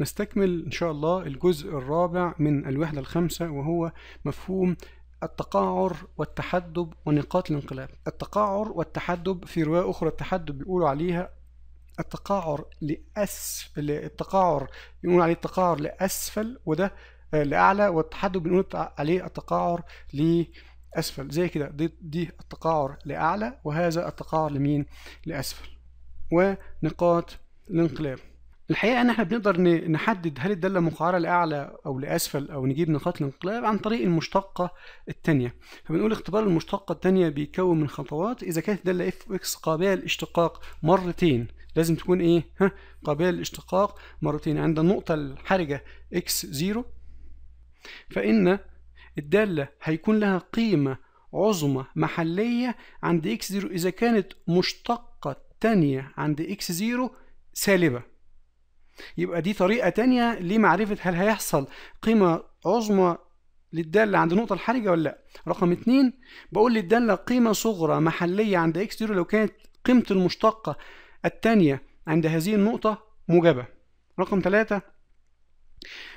نستكمل إن شاء الله الجزء الرابع من الوحدة الخامسة وهو مفهوم التقعر والتحدب ونقاط الانقلاب التقعر والتحدب في رواية أخرى التحدب بيقولوا عليها التقعر لأسفل التقعر بنقول عليه التقعر لأسفل وده آه، لأعلى والتحدب بنقول عليه التقعر لأسفل زي كده دي, دي التقعر لأعلى وهذا التقعر لمين لأسفل ونقاط الانقلاب الحقيقه ان احنا بنقدر نحدد هل الداله مقعره لاعلى او لاسفل او نجيب نقاط الانقلاب عن طريق المشتقه الثانيه فبنقول اختبار المشتقه الثانيه بيتكون من خطوات اذا كانت الداله اف اكس قابله للاشتقاق مرتين لازم تكون ايه ها قابله للاشتقاق مرتين يعني عند النقطه الحرجه اكس 0 فان الداله هيكون لها قيمه عظمى محليه عند اكس 0 اذا كانت مشتقه ثانيه عند اكس 0 سالبه يبقى دي طريقة تانية لمعرفة هل هيحصل قيمة عظمى للدالة عند النقطة الحرجة ولا لا رقم اتنين بقول للدالة قيمة صغرى محلية عند اكس زيرو لو كانت قيمة المشتقة التانية عند هذه النقطة موجبة رقم ثلاثة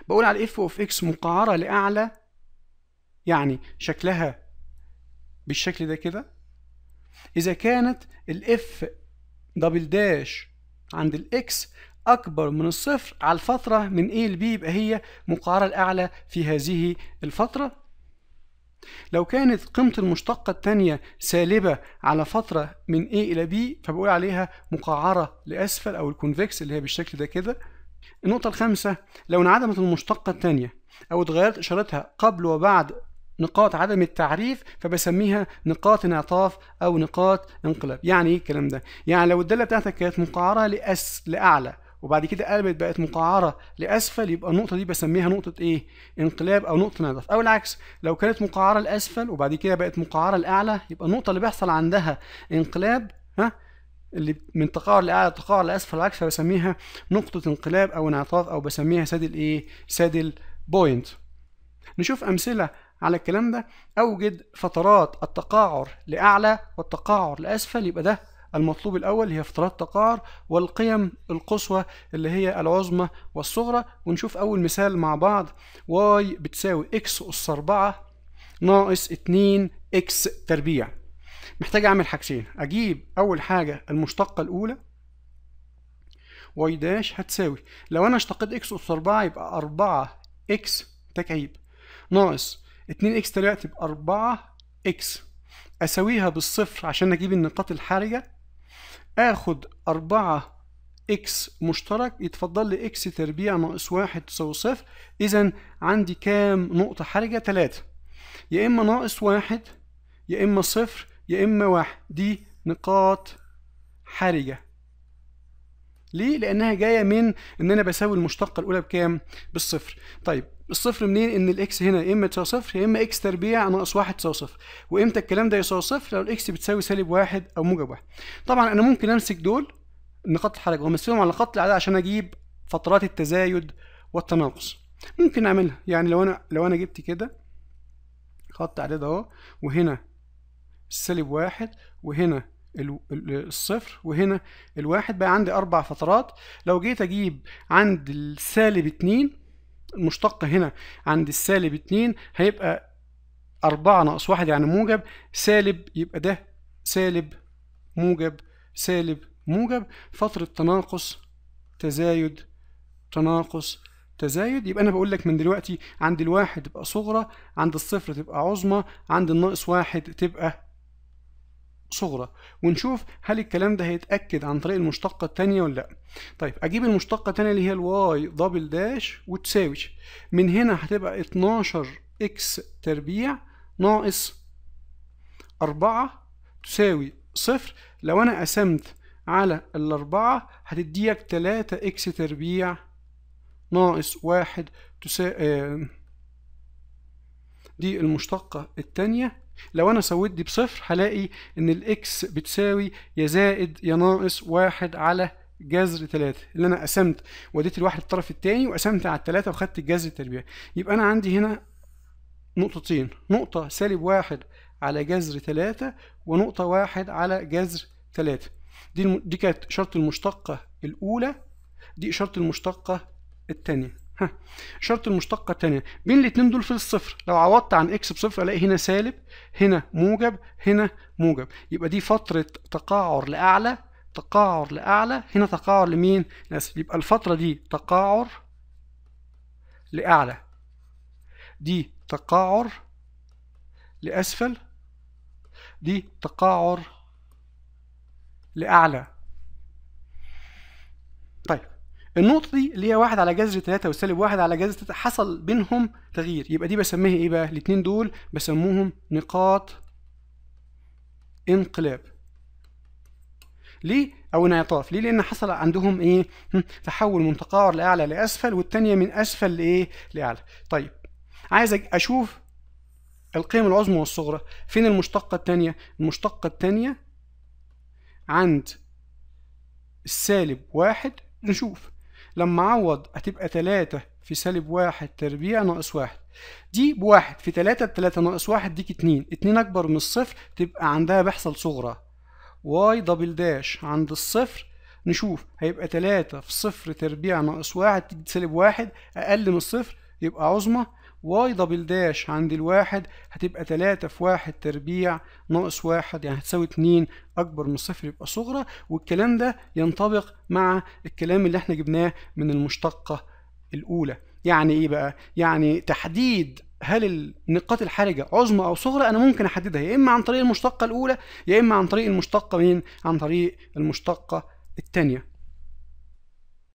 بقول على اف اوف اكس مقعرة لأعلى يعني شكلها بالشكل ده كده إذا كانت الاف دبل داش عند الاكس أكبر من الصفر على الفترة من A ل B يبقى هي مقعرة الأعلى في هذه الفترة لو كانت قيمة المشتقة الثانية سالبة على فترة من A إلى B فبقول عليها مقعرة لأسفل أو الكونفكس اللي هي بالشكل ده كده النقطة الخامسة لو انعدمت المشتقة الثانية أو اتغيرت إشارتها قبل وبعد نقاط عدم التعريف فبسميها نقاط انعطاف أو نقاط انقلاب يعني إيه الكلام ده؟ يعني لو الدالة بتاعتك كانت مقعرة لأس لأعلى وبعد كده قلبت بقت مقعره لاسفل يبقى النقطه دي بسميها نقطه ايه انقلاب او نقطه نزف او العكس لو كانت مقعره لاسفل وبعد كده بقت مقعره لاعلى يبقى النقطه اللي بيحصل عندها انقلاب ها اللي من تقاعر لاعلى تقاعر لاسفل العكس فبسميها نقطه انقلاب او انعطاف او بسميها سادل ايه سادل بوينت نشوف امثله على الكلام ده اوجد فترات التقاعر لاعلى والتقاعر لاسفل يبقى ده المطلوب الأول هي افتراض تقار والقيم القصوى اللي هي العظمى والصغرى ونشوف أول مثال مع بعض واي بتساوي إكس أس 4 ناقص 2 إكس تربيع محتاج أعمل حاجتين أجيب أول حاجة المشتقة الأولى واي داش هتساوي لو أنا اشتقيت إكس أس 4 يبقى 4 إكس تكعيب ناقص 2 إكس تربيع تبقى 4 إكس اساويها بالصفر عشان اجيب النقاط الحرجه اخد 4 اكس مشترك يتفضل لي اكس تربيع ناقص واحد تساوي صفر اذا عندي كام نقطة حرجة تلاتة يا اما ناقص واحد يا اما صفر يا اما واحد دي نقاط حرجة ليه؟ لأنها جاية من إن أنا بساوي المشتقة الأولى بكام؟ بالصفر. طيب الصفر منين ان الاكس هنا يا اما تساوي صفر يا اما اكس تربيع ناقص واحد تساوي صفر وامتى الكلام ده يساوي صفر لو الاكس بتساوي سالب واحد او موجب واحد طبعا انا ممكن امسك دول نقاط الحرج وامثلهم على نقاط الاعداد عشان اجيب فترات التزايد والتناقص ممكن اعملها يعني لو انا لو انا جبت كده خط اعداد اهو وهنا السالب واحد وهنا الصفر وهنا الواحد بقى عندي اربع فترات لو جيت اجيب عند السالب اتنين المشتقة هنا عند السالب 2 هيبقى 4 ناقص 1 يعني موجب سالب يبقى ده سالب موجب سالب موجب فترة تناقص تزايد تناقص تزايد يبقى انا بقول لك من دلوقتي عند الواحد تبقى صغرى عند الصفر تبقى عظمى عند الناقص واحد تبقى صغرى ونشوف هل الكلام ده هيتأكد عن طريق المشتقة الثانيه ولا لأ طيب أجيب المشتقة الثانيه اللي هي الواي دبل داش وتساوي من هنا هتبقى 12 اكس تربيع ناقص 4 تساوي صفر لو أنا قسمت على الأربعة هتديك 3 اكس تربيع ناقص واحد تساوي آه، دي المشتقة الثانيه لو انا سويت دي بصفر هلاقي ان الاكس بتساوي يا زائد يا ناقص واحد على جذر 3 اللي انا قسمت وديت الواحد الطرف الثاني وقسمت على الثلاثة وخدت الجذر التربيعي يبقى انا عندي هنا نقطتين نقطة سالب واحد على جذر 3 ونقطة واحد على جذر 3 دي دي كانت شرط المشتقة الأولى دي شرط المشتقة الثانية ها شرط المشتقة الثانية بين الاتنين دول في الصفر لو عوضت عن اكس بصفر الاقي هنا سالب هنا موجب هنا موجب يبقى دي فترة تقاعر لأعلى تقاعر لأعلى هنا تقاعر لمين؟ لأسفل يبقى الفترة دي تقاعر لأعلى دي تقاعر لأسفل دي تقاعر لأعلى طيب النقطه دي اللي هي واحد على جذر 3 وسالب واحد على جذر 3 حصل بينهم تغيير يبقى دي بسميها ايه بقى الاثنين دول بسموهم نقاط انقلاب ليه او انعطاف ليه لان حصل عندهم ايه تحول من تقاعر لاعلى لاسفل والثانيه من اسفل لايه لاعلى طيب عايز اشوف القيم العظمى والصغرى فين المشتقه الثانيه المشتقه الثانيه عند السالب واحد نشوف لما اعوض هتبقى 3 في سالب 1 تربيع ناقص 1 دي ب1 في 3 ب3 ناقص 1 ديك 2 2 اكبر من الصفر تبقى عندها بحصل صغرى واي دبل داش عند الصفر نشوف هيبقى 3 في صفر تربيع ناقص 1 تدي سالب 1 اقل من الصفر يبقى عظمى واي دبل داش عند الواحد هتبقى تلاتة في واحد تربيع ناقص واحد يعني هتساوي اتنين أكبر من صفر يبقى صغرى والكلام ده ينطبق مع الكلام اللي احنا جبناه من المشتقة الأولى يعني إيه بقى؟ يعني تحديد هل النقاط الحرجة عظمى أو صغرى أنا ممكن أحددها يا إما عن طريق المشتقة الأولى يا إما عن طريق المشتقة مين؟ عن طريق المشتقة التانية